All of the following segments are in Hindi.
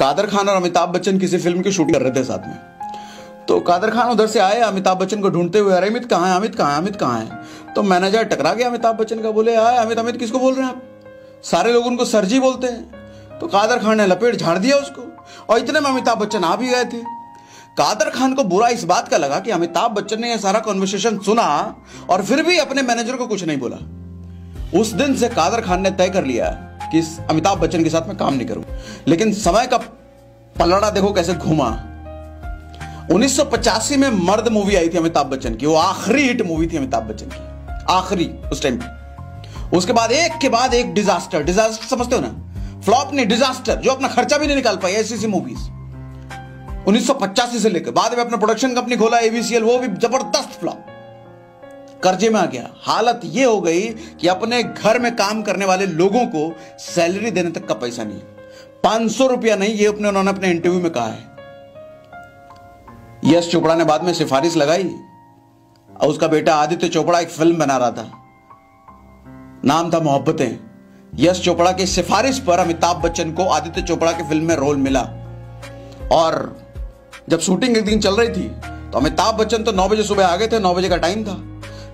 कादर खान और अमिताभ बच्चन किसी फिल्म की शूटिंग कर रहे थे साथ में तो कादर खान उधर से आए अमिताभ बच्चन को ढूंढते हुए अरे अमित कहाँ है अमित कहाँ है अमित कहाँ है तो मैनेजर टकरा गया अमिताभ बच्चन का बोले आए अमित अमित किसको बोल रहे हैं आप सारे लोग उनको सर जी बोलते हैं तो कादर खान ने लपेट झाड़ दिया उसको और इतने में अमिताभ बच्चन आ भी गए थे कादर खान को बुरा इस बात का लगा कि अमिताभ बच्चन ने यह सारा कॉन्वर्सेशन सुना और फिर भी अपने मैनेजर को कुछ नहीं बोला उस दिन से कादर खान ने तय कर लिया कि अमिताभ बच्चन के साथ मैं काम नहीं करूं लेकिन समय का पलड़ा देखो कैसे घुमा 1985 में मर्द मूवी आई थी अमिताभ बच्चन की वो आखिरी हिट मूवी थी अमिताभ बच्चन की आखिरी उस टाइम उसके बाद एक के बाद एक डिजास्टर डिजास्टर समझते हो ना फ्लॉप नहीं डिजास्टर जो अपना खर्चा भी नहीं निकाल पाई ऐसी मूवीज उन्नीस से लेकर बाद में अपना प्रोडक्शन कंपनी खोला एबीसीएल वो भी जबरदस्त फ्लॉप कर्जे में आ गया हालत ये हो गई कि अपने घर में काम करने वाले लोगों को सैलरी देने तक का पैसा नहीं पांच सौ रुपया नहीं ये अपने उन्होंने अपने इंटरव्यू में कहा है यश चोपड़ा ने बाद में सिफारिश लगाई और उसका बेटा आदित्य चोपड़ा एक फिल्म बना रहा था नाम था मोहब्बतें यश चोपड़ा की सिफारिश पर अमिताभ बच्चन को आदित्य चोपड़ा की फिल्म में रोल मिला और जब शूटिंग एक दिन चल रही थी तो अमिताभ बच्चन तो नौ बजे सुबह आ गए थे नौ बजे का टाइम था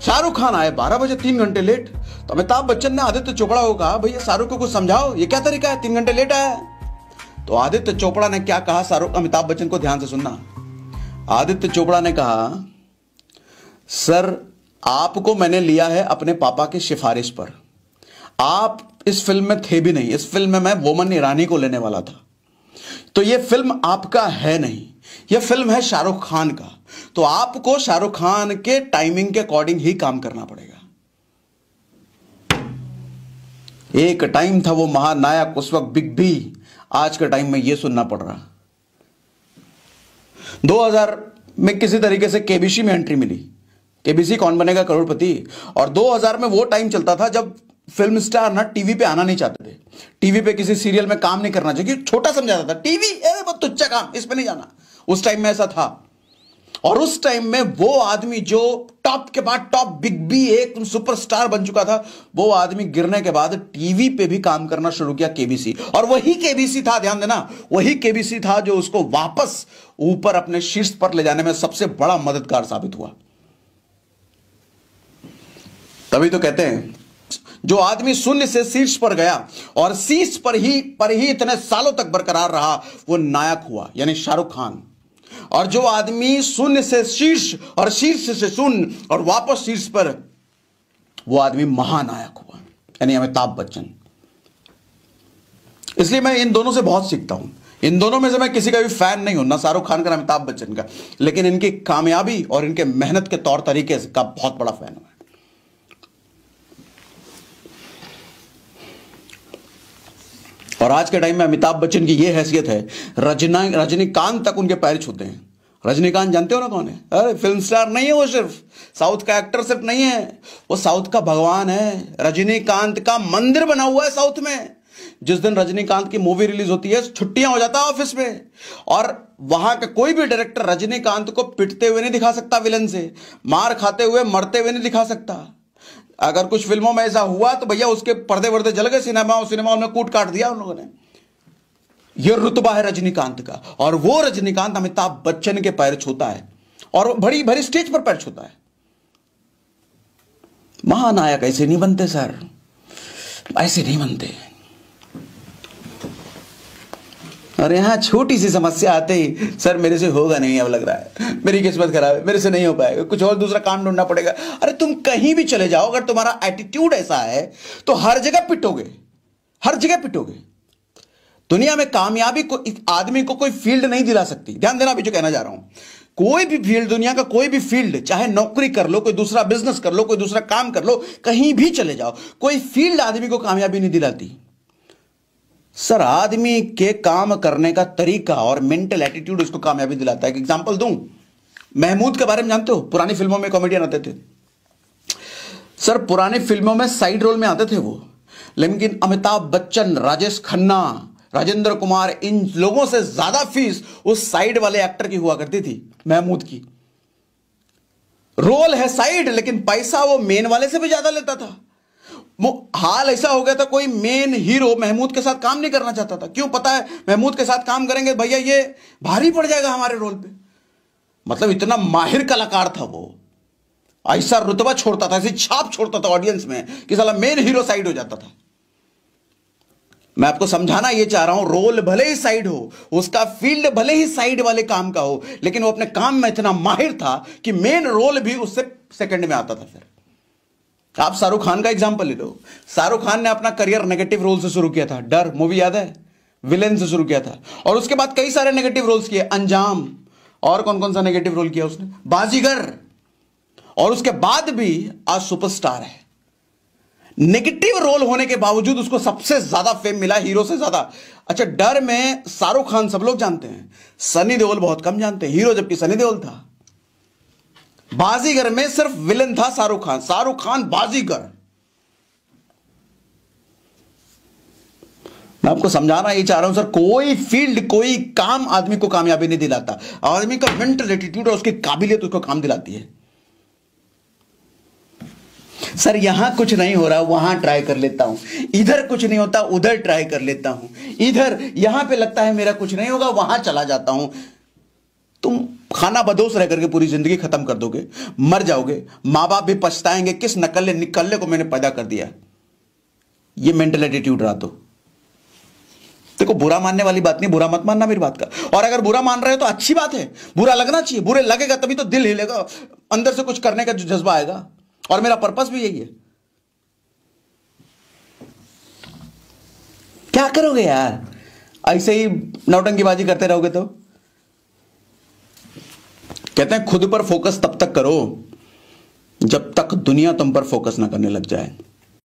शाहरुख खान आए बारह बजे तीन घंटे लेट तो अमिताभ बच्चन ने आदित्य चोपड़ा को कहा भैया शाहरुख को कुछ समझाओ ये क्या तरीका है तीन घंटे लेट आया तो आदित्य चोपड़ा ने क्या कहा शाहरुख अमिताभ बच्चन को ध्यान से सुनना आदित्य चोपड़ा ने कहा सर आपको मैंने लिया है अपने पापा की सिफारिश पर आप इस फिल्म में थे भी नहीं इस फिल्म में मैं वोमन ईरानी को लेने वाला था तो ये फिल्म आपका है नहीं यह फिल्म है शाहरुख खान का तो आपको शाहरुख खान के टाइमिंग के अकॉर्डिंग ही काम करना पड़ेगा एक टाइम था वो महानायक उस वक्त बिग बी आज के टाइम में ये सुनना पड़ रहा 2000 में किसी तरीके से केबीसी में एंट्री मिली केबीसी कौन बनेगा करोड़पति और 2000 में वो टाइम चलता था जब फिल्म स्टार ना टीवी पे आना नहीं चाहते थे टीवी पे किसी सीरियल में काम नहीं करना चाहिए छोटा समझाता था टीवी अरे बहुत तुच्छा काम इस पे नहीं जाना उस टाइम में ऐसा था और उस टाइम में वो आदमी जो टॉप के बाद टॉप बिग बी एक सुपरस्टार बन चुका था वो आदमी गिरने के बाद टीवी पे भी काम करना शुरू किया केबीसी और वही केबीसी था ध्यान देना वही केबीसी था जो उसको वापस ऊपर अपने शीर्ष पर ले जाने में सबसे बड़ा मददगार साबित हुआ तभी तो कहते हैं जो आदमी शून्य से शीर्ष पर गया और शीर्ष पर ही पर ही इतने सालों तक बरकरार रहा वो नायक हुआ यानी शाहरुख खान और जो आदमी शून्य से शीर्ष और शीर्ष से शून्य और वापस शीर्ष पर वो आदमी महानायक हुआ यानी अमिताभ बच्चन इसलिए मैं इन दोनों से बहुत सीखता हूं इन दोनों में से मैं किसी का भी फैन नहीं हूं ना शाहरुख खान का अमिताभ बच्चन का लेकिन इनकी कामयाबी और इनके मेहनत के तौर तरीके का बहुत बड़ा फैन हूं और आज के टाइम में अमिताभ बच्चन की ये हैसियत है रजना रजनीकांत तक उनके पैर छूते हैं रजनीकांत जानते हो ना कौन है अरे फिल्म स्टार नहीं है वो सिर्फ साउथ का एक्टर सिर्फ नहीं है वो साउथ का भगवान है रजनीकांत का मंदिर बना हुआ है साउथ में जिस दिन रजनीकांत की मूवी रिलीज होती है छुट्टियां हो जाता है ऑफिस में और वहां का कोई भी डायरेक्टर रजनीकांत को पिटते हुए नहीं दिखा सकता विलन से मार खाते हुए मरते हुए नहीं दिखा सकता अगर कुछ फिल्मों में ऐसा हुआ तो भैया उसके पर्दे वर्दे जल गए और सिनेमा में कूट काट दिया उन लोगों ने यह रुतबा है रजनीकांत का और वो रजनीकांत अमिताभ बच्चन के पैर छूता है और बड़ी भरी स्टेज पर पैर छूता है महानायक ऐसे नहीं बनते सर ऐसे नहीं बनते और यहाँ छोटी सी समस्या आते ही सर मेरे से होगा नहीं अब लग रहा है मेरी किस्मत खराब है मेरे से नहीं हो पाएगा कुछ और दूसरा काम ढूंढना पड़ेगा अरे तुम कहीं भी चले जाओ अगर तुम्हारा एटीट्यूड ऐसा है तो हर जगह पिटोगे हर जगह पिटोगे दुनिया में कामयाबी को आदमी को कोई फील्ड नहीं दिला सकती ध्यान देना अभी जो कहना चाह रहा हूं कोई भी फील्ड दुनिया का कोई भी फील्ड चाहे नौकरी कर लो कोई दूसरा बिजनेस कर लो कोई दूसरा काम कर लो कहीं भी चले जाओ कोई फील्ड आदमी को कामयाबी नहीं दिलाती सर आदमी के काम करने का तरीका और मेंटल एटीट्यूड उसको कामयाबी दिलाता है एग्जाम्पल दू महमूद के बारे में जानते हो पुरानी फिल्मों में कॉमेडियन आते थे सर पुरानी फिल्मों में साइड रोल में आते थे वो लेकिन अमिताभ बच्चन राजेश खन्ना राजेंद्र कुमार इन लोगों से ज्यादा फीस उस साइड वाले एक्टर की हुआ करती थी महमूद की रोल है साइड लेकिन पैसा वो मेन वाले से भी ज्यादा लेता था हाल ऐसा हो गया था कोई मेन हीरो महमूद के साथ काम नहीं करना चाहता था क्यों पता है महमूद के साथ काम करेंगे भैया ये भारी पड़ जाएगा हमारे रोल पे मतलब इतना माहिर कलाकार था वो ऐसा रुतबा छोड़ता था ऐसी छाप छोड़ता था ऑडियंस में कि साला मेन हीरो साइड हो जाता था मैं आपको समझाना ये चाह रहा हूं रोल भले ही साइड हो उसका फील्ड भले ही साइड वाले काम का हो लेकिन वो अपने काम में इतना माहिर था कि मेन रोल भी उससे सेकंड में आता था फिर आप शाहरुख खान का एग्जाम्पल ले लो शाहरुख खान ने अपना करियर नेगेटिव रोल से शुरू किया था डर मूवी याद है विलेन से शुरू किया था और उसके बाद कई सारे नेगेटिव रोल्स किए अंजाम और कौन कौन सा नेगेटिव रोल किया उसने बाजीगर और उसके बाद भी आज सुपरस्टार है नेगेटिव रोल होने के बावजूद उसको सबसे ज्यादा फेम मिला हीरो से ज्यादा अच्छा डर में शाहरुख खान सब लोग जानते हैं सनी देओल बहुत कम जानते हैं हीरो जबकि सनी देओल था बाजीगर में सिर्फ विलन था शाहरुख खान शाहरुख खान बाजीगर मैं आपको समझाना ये चाह रहा हूं सर कोई फील्ड कोई काम आदमी को कामयाबी नहीं दिलाता आदमी का मेंटल एटीट्यूड और उसकी काबिलियत उसको काम दिलाती है सर यहां कुछ नहीं हो रहा वहां ट्राई कर लेता हूं इधर कुछ नहीं होता उधर ट्राई कर लेता हूं इधर यहां पे लगता है मेरा कुछ नहीं होगा वहां चला जाता हूं तुम खाना बदोश रह करके पूरी जिंदगी खत्म कर दोगे मर जाओगे माँ बाप भी पछताएंगे किस नकल्ले निकल्ले को मैंने पैदा कर दिया ये मेंटल एटीट्यूड रहा तो देखो बुरा मानने वाली बात नहीं बुरा मत मानना मेरी बात का और अगर बुरा मान रहे हो तो अच्छी बात है बुरा लगना चाहिए बुरे लगेगा तभी तो दिल हिलेगा अंदर से कुछ करने का जो जज्बा आएगा और मेरा पर्पस भी यही है क्या करोगे यार ऐसे ही नौटंकीबाजी करते रहोगे तो कहते हैं खुद पर फोकस तब तक करो जब तक दुनिया तुम पर फोकस ना करने लग जाए